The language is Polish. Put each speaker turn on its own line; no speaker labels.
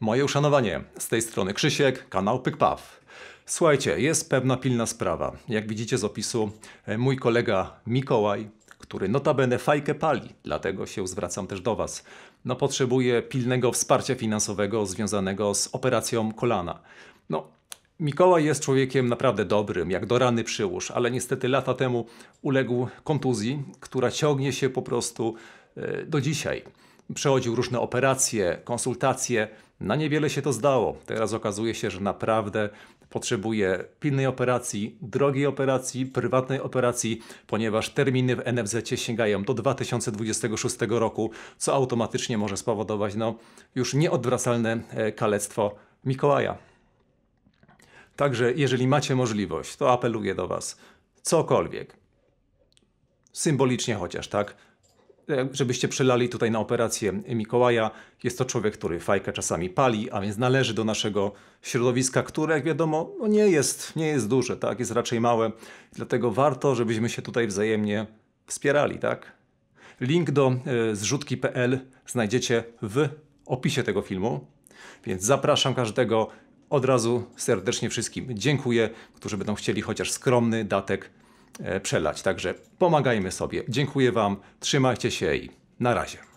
Moje uszanowanie, z tej strony Krzysiek, kanał PykPaw. Słuchajcie, jest pewna pilna sprawa. Jak widzicie z opisu, e, mój kolega Mikołaj, który notabene fajkę pali, dlatego się zwracam też do Was, no potrzebuje pilnego wsparcia finansowego związanego z operacją kolana. No, Mikołaj jest człowiekiem naprawdę dobrym, jak do rany przyłóż, ale niestety lata temu uległ kontuzji, która ciągnie się po prostu e, do dzisiaj. Przechodził różne operacje, konsultacje. Na niewiele się to zdało. Teraz okazuje się, że naprawdę potrzebuje pilnej operacji, drogiej operacji, prywatnej operacji, ponieważ terminy w NFZ sięgają do 2026 roku, co automatycznie może spowodować no, już nieodwracalne e, kalectwo Mikołaja. Także jeżeli macie możliwość, to apeluję do Was, cokolwiek, symbolicznie chociaż, tak? E, żebyście przelali tutaj na operację Mikołaja. Jest to człowiek, który fajkę czasami pali, a więc należy do naszego środowiska, które jak wiadomo no nie, jest, nie jest duże, tak? jest raczej małe. Dlatego warto, żebyśmy się tutaj wzajemnie wspierali. Tak? Link do e, zrzutki.pl znajdziecie w opisie tego filmu, więc zapraszam każdego od razu serdecznie wszystkim dziękuję, którzy będą chcieli chociaż skromny datek E, przelać. Także pomagajmy sobie. Dziękuję Wam, trzymajcie się i na razie.